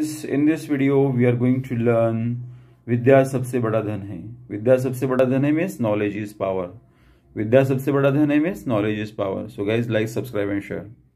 in this video we are going to learn विद्या सबसे बड़ा धन है विद्या सबसे बड़ा धन है मीन्स नॉलेज इज पावर विद्या सबसे बड़ा धन है means knowledge is power so guys like subscribe and share